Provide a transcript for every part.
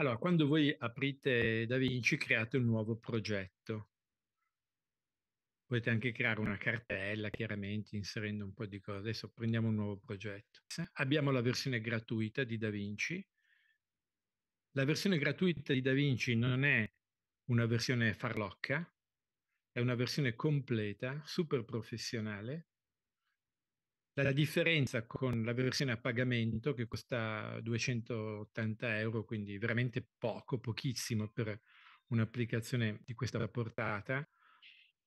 Allora, quando voi aprite DaVinci, create un nuovo progetto. Potete anche creare una cartella, chiaramente, inserendo un po' di cose. Adesso prendiamo un nuovo progetto. Abbiamo la versione gratuita di DaVinci. La versione gratuita di DaVinci non è una versione farlocca, è una versione completa, super professionale, la differenza con la versione a pagamento che costa 280 euro, quindi veramente poco, pochissimo per un'applicazione di questa portata,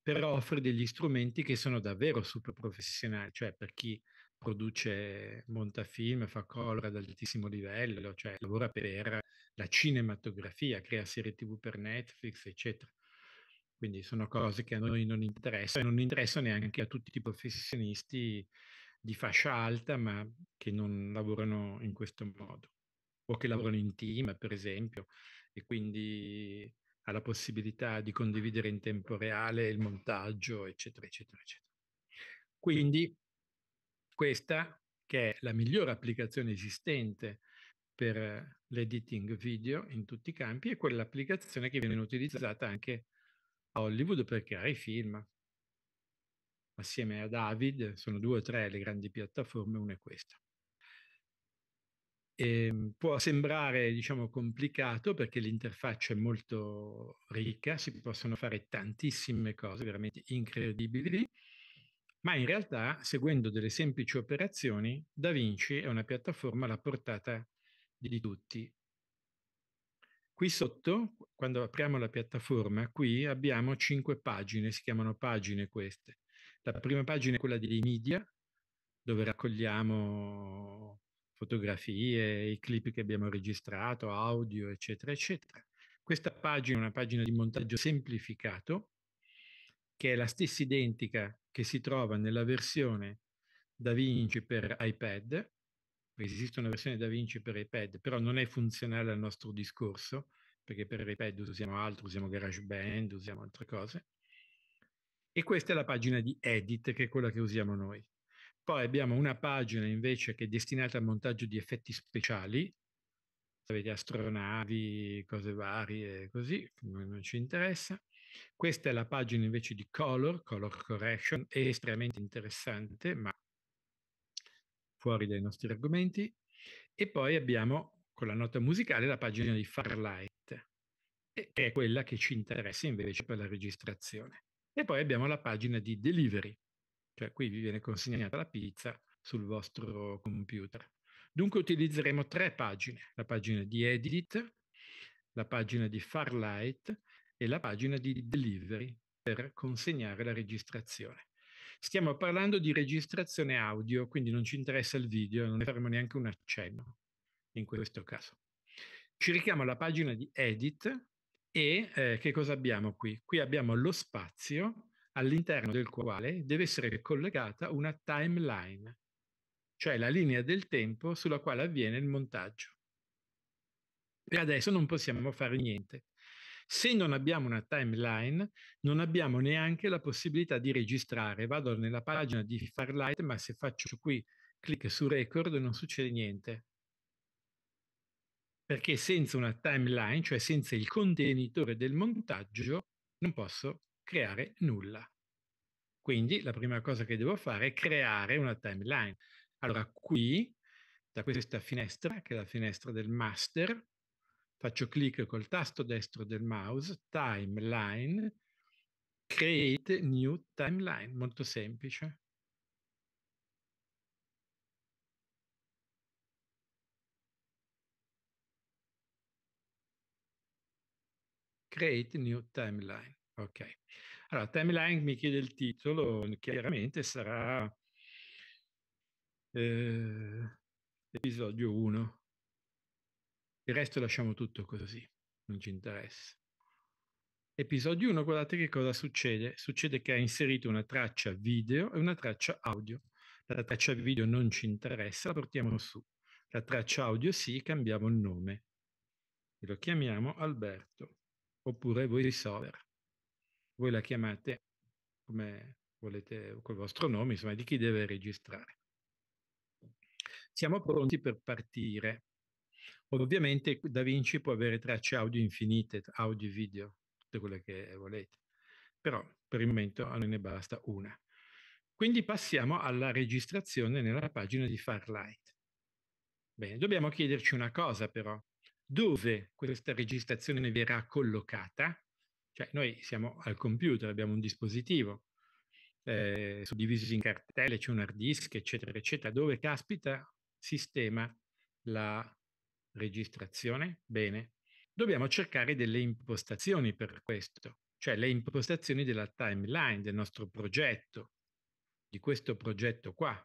però offre degli strumenti che sono davvero super professionali, cioè per chi produce, monta film, fa color ad altissimo livello, cioè lavora per la cinematografia, crea serie tv per Netflix, eccetera. Quindi sono cose che a noi non interessano e non interessano neanche a tutti i professionisti di fascia alta ma che non lavorano in questo modo o che lavorano in team per esempio e quindi ha la possibilità di condividere in tempo reale il montaggio eccetera eccetera eccetera. Quindi questa che è la migliore applicazione esistente per l'editing video in tutti i campi è quell'applicazione che viene utilizzata anche a Hollywood per creare film assieme a David, sono due o tre le grandi piattaforme, una è questa. E ehm, può sembrare diciamo, complicato perché l'interfaccia è molto ricca, si possono fare tantissime cose veramente incredibili, ma in realtà seguendo delle semplici operazioni, DaVinci è una piattaforma alla portata di tutti. Qui sotto, quando apriamo la piattaforma, qui abbiamo cinque pagine, si chiamano pagine queste. La prima pagina è quella dei media, dove raccogliamo fotografie, i clip che abbiamo registrato, audio, eccetera, eccetera. Questa pagina è una pagina di montaggio semplificato, che è la stessa identica che si trova nella versione Da Vinci per iPad. Esiste una versione Da Vinci per iPad, però non è funzionale al nostro discorso, perché per iPad usiamo altro, usiamo GarageBand, usiamo altre cose. E questa è la pagina di edit, che è quella che usiamo noi. Poi abbiamo una pagina invece che è destinata al montaggio di effetti speciali, avete astronavi, cose varie, così, non ci interessa. Questa è la pagina invece di color, color correction, è estremamente interessante, ma fuori dai nostri argomenti. E poi abbiamo con la nota musicale la pagina di Farlight, che è quella che ci interessa invece per la registrazione. E poi abbiamo la pagina di delivery, cioè qui vi viene consegnata la pizza sul vostro computer. Dunque utilizzeremo tre pagine, la pagina di edit, la pagina di Farlight e la pagina di delivery per consegnare la registrazione. Stiamo parlando di registrazione audio, quindi non ci interessa il video, non ne faremo neanche un accenno in questo caso. Ci richiamo alla pagina di edit e eh, che cosa abbiamo qui? Qui abbiamo lo spazio all'interno del quale deve essere collegata una timeline, cioè la linea del tempo sulla quale avviene il montaggio. E adesso non possiamo fare niente. Se non abbiamo una timeline, non abbiamo neanche la possibilità di registrare. Vado nella pagina di Farlight, ma se faccio qui clic su record non succede niente perché senza una timeline, cioè senza il contenitore del montaggio, non posso creare nulla. Quindi la prima cosa che devo fare è creare una timeline. Allora qui, da questa finestra, che è la finestra del master, faccio clic col tasto destro del mouse, timeline, create new timeline, molto semplice. Create New Timeline. Ok. Allora, timeline mi chiede il titolo, chiaramente sarà eh, episodio 1. Il resto lasciamo tutto così, non ci interessa. Episodio 1, guardate che cosa succede. Succede che ha inserito una traccia video e una traccia audio. La traccia video non ci interessa, la portiamo su. La traccia audio sì, cambiamo il nome e lo chiamiamo Alberto oppure voi risolver. Voi la chiamate come volete, col vostro nome, insomma, di chi deve registrare. Siamo pronti per partire. Ovviamente Da Vinci può avere tracce audio infinite, audio e video, tutte quelle che volete, però per il momento a noi ne basta una. Quindi passiamo alla registrazione nella pagina di Farlight. Bene, dobbiamo chiederci una cosa però dove questa registrazione verrà collocata, cioè noi siamo al computer, abbiamo un dispositivo eh, suddiviso in cartelle, c'è un hard disk, eccetera, eccetera, dove caspita sistema la registrazione? Bene, dobbiamo cercare delle impostazioni per questo, cioè le impostazioni della timeline del nostro progetto, di questo progetto qua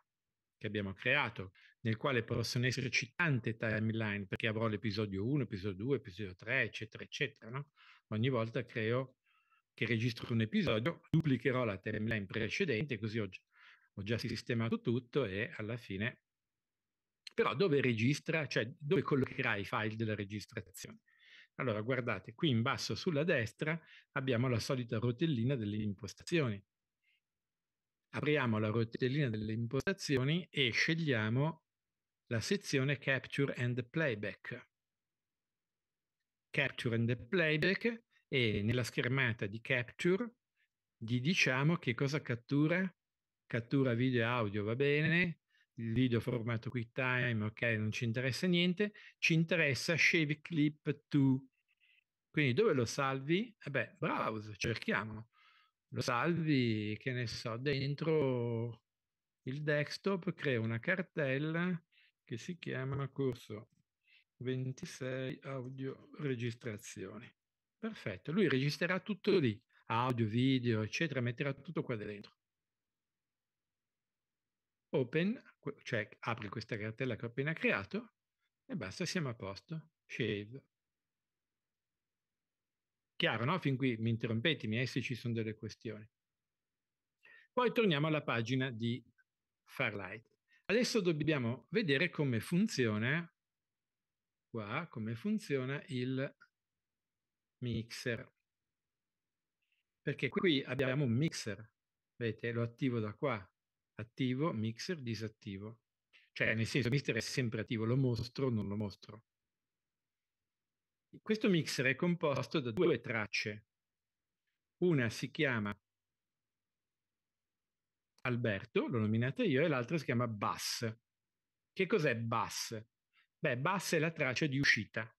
che abbiamo creato, nel quale possono esserci tante timeline, perché avrò l'episodio 1, episodio 2, episodio 3, eccetera, eccetera. No? Ogni volta creo che registro un episodio, duplicherò la timeline precedente, così ho, ho già sistemato tutto e alla fine... Però dove registra, cioè dove collocherà i file della registrazione? Allora, guardate, qui in basso sulla destra abbiamo la solita rotellina delle impostazioni. Apriamo la rotellina delle impostazioni e scegliamo la sezione Capture and Playback. Capture and Playback e nella schermata di Capture gli diciamo che cosa cattura. Cattura video e audio, va bene, il video formato QuickTime, ok, non ci interessa niente, ci interessa Shave Clip 2. Quindi dove lo salvi? Eh beh, browse, cerchiamo. Lo salvi, che ne so, dentro il desktop, crea una cartella che si chiama Corso 26 Audio Registrazioni. Perfetto, lui registrerà tutto lì, audio, video, eccetera, metterà tutto qua dentro. Open, cioè apri questa cartella che ho appena creato e basta, siamo a posto. Shave. Chiaro, no? Fin qui mi interrompetemi eh, essi ci sono delle questioni. Poi torniamo alla pagina di Farlight. Adesso dobbiamo vedere come funziona qua, come funziona il mixer. Perché qui abbiamo un mixer, vedete, lo attivo da qua, attivo, mixer, disattivo. Cioè, nel senso, il mixer è sempre attivo, lo mostro, non lo mostro. Questo mixer è composto da due tracce. Una si chiama Alberto, l'ho nominata io, e l'altra si chiama Bass. Che cos'è Bass? Beh, Bass è la traccia di uscita.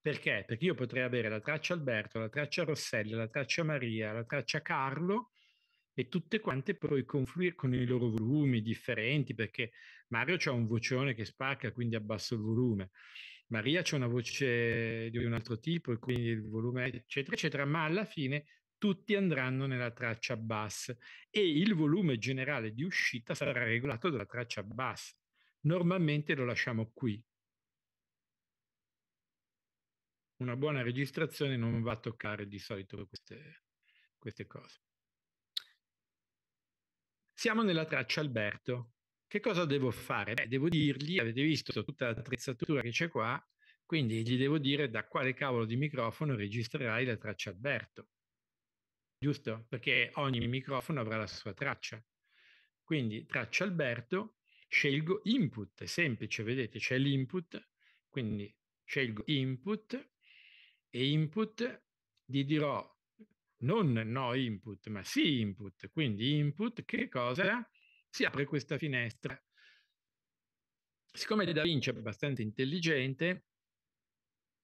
Perché? Perché io potrei avere la traccia Alberto, la traccia Rossella, la traccia Maria, la traccia Carlo e tutte quante poi confluire con i loro volumi differenti perché Mario ha un vocione che spacca, quindi abbasso il volume. Maria c'è una voce di un altro tipo e quindi il volume, eccetera, eccetera, ma alla fine tutti andranno nella traccia bassa e il volume generale di uscita sarà regolato dalla traccia bassa. Normalmente lo lasciamo qui. Una buona registrazione non va a toccare di solito queste, queste cose. Siamo nella traccia Alberto. Che cosa devo fare? Beh, devo dirgli, avete visto tutta l'attrezzatura che c'è qua, quindi gli devo dire da quale cavolo di microfono registrerai la traccia Alberto giusto? Perché ogni microfono avrà la sua traccia. Quindi traccia Alberto, scelgo input, è semplice, vedete, c'è l'input, quindi scelgo input e input gli dirò non no input, ma sì input, quindi input che cosa? Si apre questa finestra. Siccome Da Vinci è abbastanza intelligente,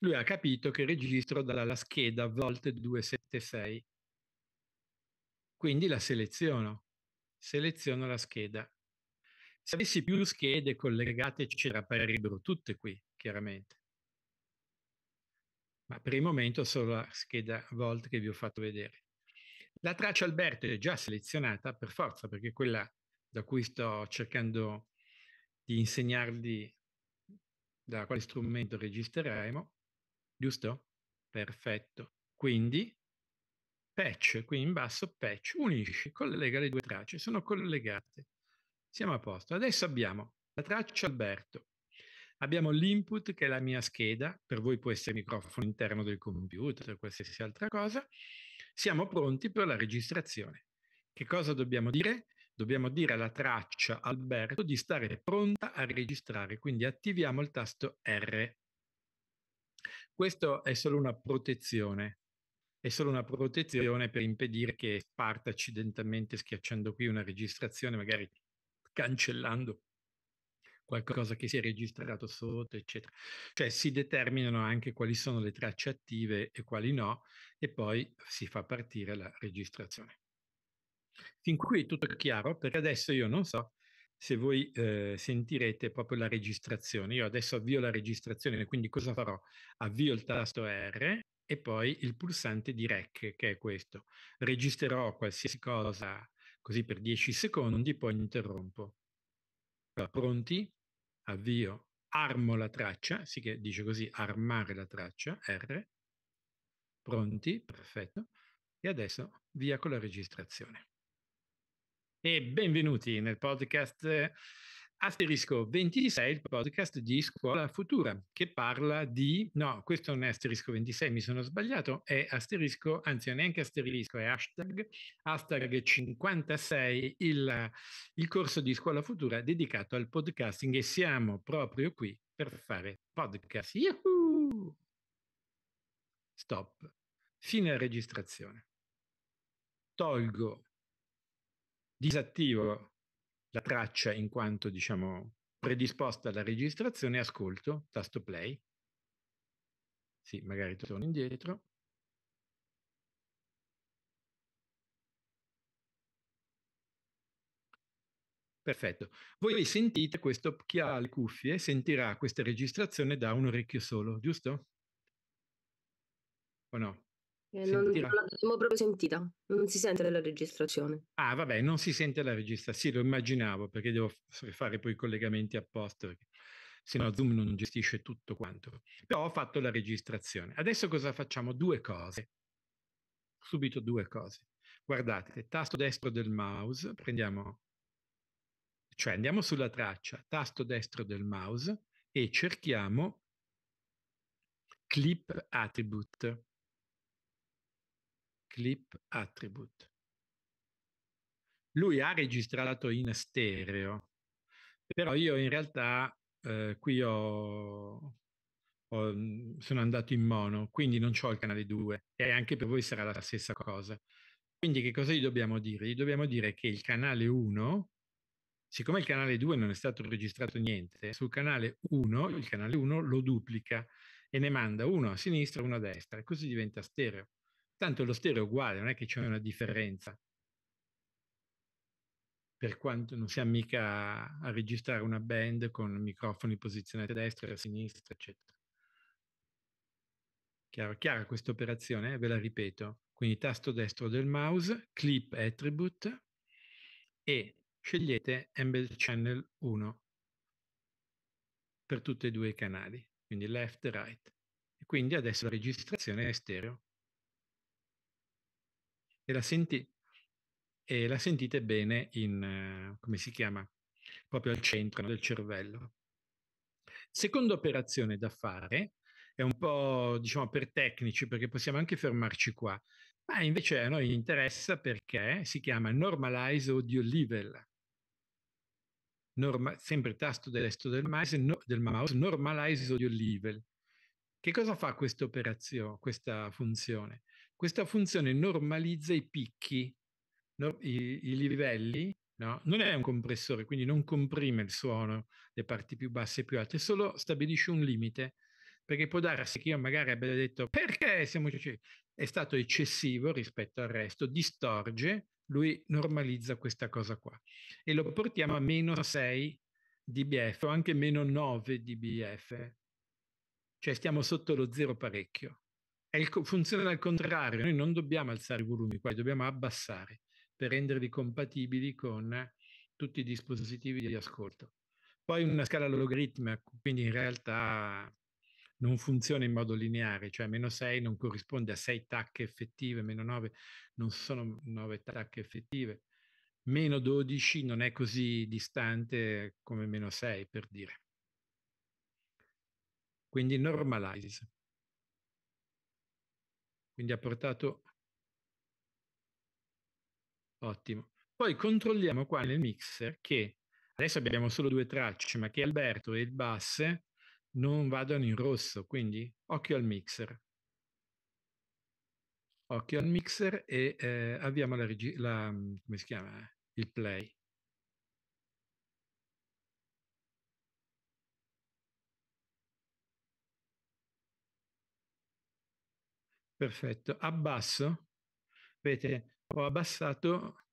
lui ha capito che registro dalla scheda Volt 276 quindi la seleziono, seleziono la scheda. Se avessi più schede collegate, ci apparirebbero tutte qui, chiaramente. Ma per il momento solo la scheda Volt che vi ho fatto vedere. La traccia Alberto è già selezionata per forza, perché quella da cui sto cercando di insegnarvi da quale strumento registreremo, giusto? Perfetto. Quindi patch, qui in basso patch, unisci, collega le due tracce, sono collegate. Siamo a posto. Adesso abbiamo la traccia Alberto, abbiamo l'input che è la mia scheda, per voi può essere il microfono interno del computer, qualsiasi altra cosa. Siamo pronti per la registrazione. Che cosa dobbiamo dire? Dobbiamo dire alla traccia Alberto di stare pronta a registrare, quindi attiviamo il tasto R. Questo è solo una protezione è solo una protezione per impedire che parta accidentalmente schiacciando qui una registrazione, magari cancellando qualcosa che si è registrato sotto, eccetera. Cioè si determinano anche quali sono le tracce attive e quali no, e poi si fa partire la registrazione. Fin qui è tutto chiaro, perché adesso io non so se voi eh, sentirete proprio la registrazione. Io adesso avvio la registrazione, quindi cosa farò? Avvio il tasto R e poi il pulsante di REC, che è questo. Registrerò qualsiasi cosa così per 10 secondi, poi interrompo. pronti? Avvio. Armo la traccia, si sì dice così, armare la traccia, R. Pronti? Perfetto. E adesso via con la registrazione. E benvenuti nel podcast Asterisco 26, il podcast di Scuola Futura, che parla di... No, questo non è asterisco 26, mi sono sbagliato, è asterisco, anzi è neanche asterisco, è hashtag, hashtag 56, il, il corso di Scuola Futura dedicato al podcasting e siamo proprio qui per fare podcast. Yahoo! Stop. Fine registrazione. Tolgo, disattivo la traccia in quanto diciamo predisposta alla registrazione, ascolto, tasto play. Sì, magari torno indietro. Perfetto. Voi sentite questo, chi ha le cuffie sentirà questa registrazione da un orecchio solo, giusto? O no? Eh, non, non eh. l'abbiamo proprio sentita, non si sente la registrazione. Ah, vabbè, non si sente la registrazione. Sì, lo immaginavo perché devo fare poi i collegamenti apposta, perché se no Zoom non gestisce tutto quanto. Però ho fatto la registrazione. Adesso cosa facciamo? Due cose. Subito due cose. Guardate, tasto destro del mouse, prendiamo, cioè andiamo sulla traccia, tasto destro del mouse e cerchiamo clip attribute clip attribute. Lui ha registrato in stereo, però io in realtà eh, qui ho, ho, mm, sono andato in mono, quindi non ho il canale 2 e anche per voi sarà la stessa cosa. Quindi che cosa gli dobbiamo dire? Gli dobbiamo dire che il canale 1, siccome il canale 2 non è stato registrato niente, sul canale 1, il canale 1 lo duplica e ne manda uno a sinistra e uno a destra, e così diventa stereo. Tanto lo stereo è uguale, non è che c'è una differenza. Per quanto non siamo mica a registrare una band con microfoni posizionati a destra e a sinistra, eccetera. Chiaro, chiara questa operazione, eh? ve la ripeto. Quindi tasto destro del mouse, clip attribute e scegliete embed channel 1 per tutti e due i canali, quindi left e right. E quindi adesso la registrazione è stereo e la, senti- e la sentite bene in, eh, come si chiama, proprio al centro del cervello. Seconda operazione da fare è un po' diciamo per tecnici perché possiamo anche fermarci qua, ma invece a noi interessa perché si chiama Normalize Audio Level. Norma- sempre tasto destro del mouse, no- del mouse, Normalize Audio Level. Che cosa fa questa operazione, questa funzione? Questa funzione normalizza i picchi, no? I, i livelli No? Non è un compressore, quindi non comprime il suono, le parti più basse e più alte, solo stabilisce un limite, perché può darsi che io magari abbia detto perché siamo è stato eccessivo rispetto al resto, distorge, lui normalizza questa cosa qua e lo portiamo a meno 6 dBF o anche meno 9 dBF, cioè stiamo sotto lo zero parecchio il, funziona al contrario, noi non dobbiamo alzare i volumi qua, li dobbiamo abbassare per renderli compatibili con tutti i dispositivi di ascolto. Poi una scala logaritma, quindi in realtà non funziona in modo lineare, cioè meno 6 non corrisponde a 6 tacche effettive, meno 9 non sono 9 tacche effettive, meno 12 non è così distante come meno 6 per dire. Quindi normalize quindi ha portato ottimo poi controlliamo qua nel mixer che adesso abbiamo solo due tracce ma che Alberto e il bass non vadano in rosso quindi occhio al mixer occhio al mixer e eh, avviamo la, la mm, come si chiama il play Perfetto. Abbasso. Vedete, ho abbassato,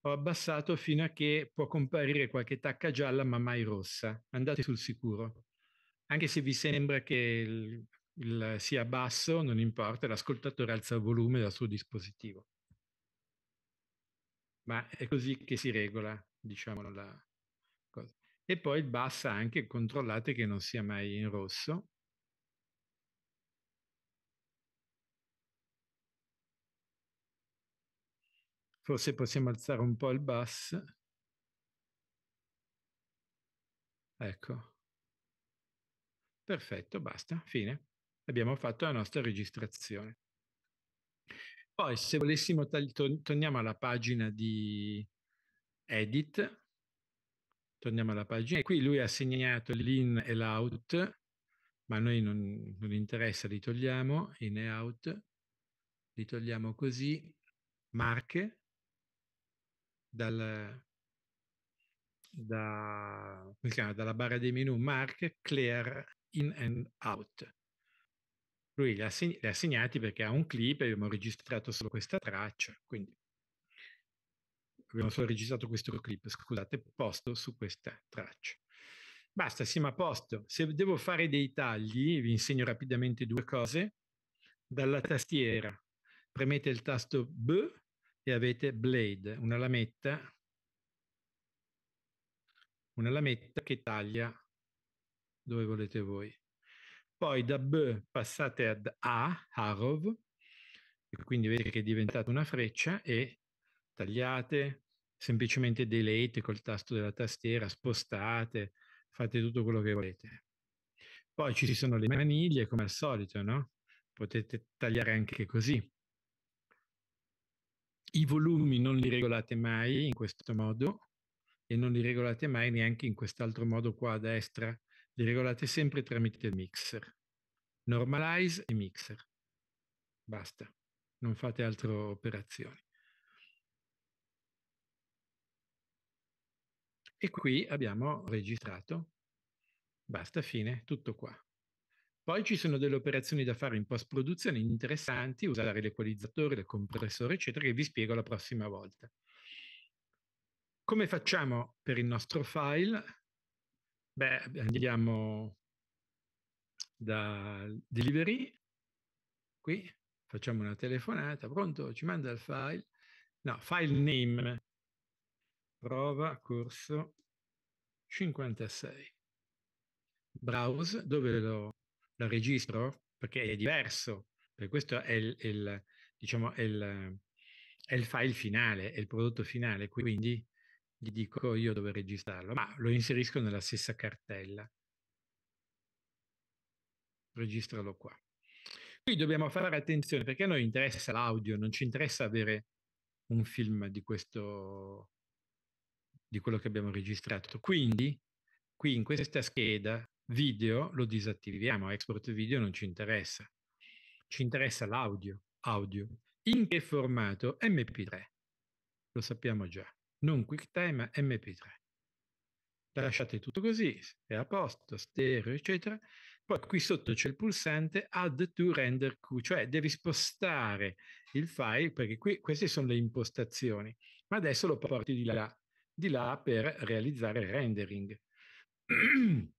ho abbassato fino a che può comparire qualche tacca gialla ma mai rossa. Andate sul sicuro. Anche se vi sembra che il, il, sia basso, non importa, l'ascoltatore alza il volume dal suo dispositivo. Ma è così che si regola, diciamo, la cosa. E poi il bassa anche, controllate che non sia mai in rosso Forse possiamo alzare un po' il bass. Ecco. Perfetto, basta, fine. Abbiamo fatto la nostra registrazione. Poi se volessimo, torniamo alla pagina di edit, torniamo alla pagina. E qui lui ha segnato l'in e l'out, ma a noi non, non, interessa, li togliamo, in e out, li togliamo così, marche, dal, da, chiama, dalla barra dei menu Mark Clear In and Out. Lui li ha, segn- li ha segnati perché ha un clip e abbiamo registrato solo questa traccia, quindi abbiamo solo registrato questo clip, scusate, posto su questa traccia. Basta, siamo a posto. Se devo fare dei tagli, vi insegno rapidamente due cose. Dalla tastiera premete il tasto B e avete blade, una lametta, una lametta che taglia dove volete voi. Poi da B passate ad A, Harov, e quindi vedete che è diventata una freccia e tagliate, semplicemente delete col tasto della tastiera, spostate, fate tutto quello che volete. Poi ci sono le maniglie, come al solito, no? Potete tagliare anche così. I volumi non li regolate mai in questo modo e non li regolate mai neanche in quest'altro modo qua a destra, li regolate sempre tramite il mixer. Normalize e mixer. Basta, non fate altre operazioni. E qui abbiamo registrato. Basta, fine, tutto qua. Poi ci sono delle operazioni da fare in post-produzione interessanti, usare l'equalizzatore, il compressore, eccetera, che vi spiego la prossima volta. Come facciamo per il nostro file? Beh, andiamo da delivery, qui, facciamo una telefonata, pronto, ci manda il file, no, file name, prova corso 56, browse, dove lo dal registro perché è diverso, per questo è il, il diciamo, è il, è il file finale, è il prodotto finale, quindi gli dico io dove registrarlo, ma lo inserisco nella stessa cartella. Registralo qua. Qui dobbiamo fare attenzione perché a noi interessa l'audio, non ci interessa avere un film di questo di quello che abbiamo registrato. Quindi qui in questa scheda video lo disattiviamo, export video non ci interessa. Ci interessa l'audio, audio. In che formato? MP3. Lo sappiamo già. Non QuickTime, ma MP3. Lasciate tutto così, è a posto, stereo, eccetera. Poi qui sotto c'è il pulsante Add to Render Q, cioè devi spostare il file, perché qui queste sono le impostazioni. Ma adesso lo porti di là, di là per realizzare il rendering.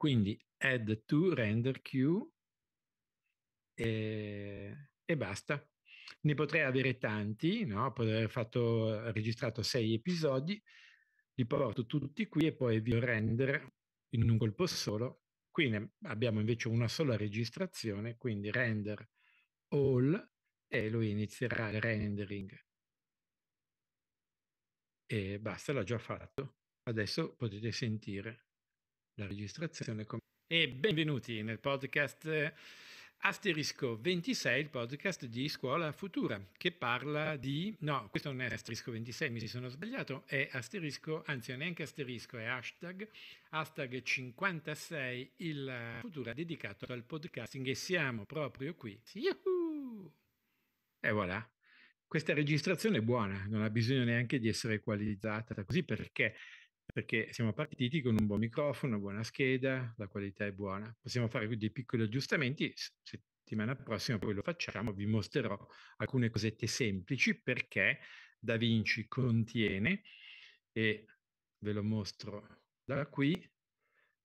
Quindi add to render queue e, e basta. Ne potrei avere tanti, no? potrei aver fatto, registrato sei episodi, li porto tutti qui e poi vi render in un colpo solo. Qui ne abbiamo invece una sola registrazione, quindi render all e lui inizierà il rendering. E basta, l'ha già fatto. Adesso potete sentire. La registrazione com- e benvenuti nel podcast eh, Asterisco 26, il podcast di Scuola Futura, che parla di... No, questo non è Asterisco 26, mi sono sbagliato, è Asterisco, anzi non è neanche Asterisco, è hashtag, hashtag 56, il futuro dedicato al podcasting e siamo proprio qui. Yahoo! E voilà. Questa registrazione è buona, non ha bisogno neanche di essere equalizzata così perché perché siamo partiti con un buon microfono, una buona scheda, la qualità è buona. Possiamo fare dei piccoli aggiustamenti, settimana prossima poi lo facciamo, vi mostrerò alcune cosette semplici perché Da Vinci contiene, e ve lo mostro da qui,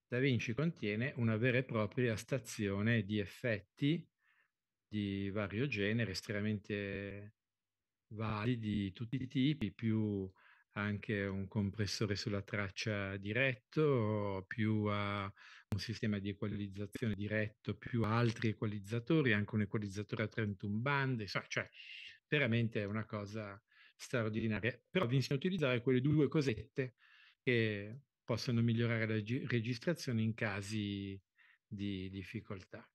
Da Vinci contiene una vera e propria stazione di effetti di vario genere, estremamente validi di tutti i tipi, più anche un compressore sulla traccia diretto, più a un sistema di equalizzazione diretto, più altri equalizzatori, anche un equalizzatore a 31 bande, cioè veramente è una cosa straordinaria. Però vi insegno a utilizzare quelle due cosette che possono migliorare la registrazione in casi di difficoltà.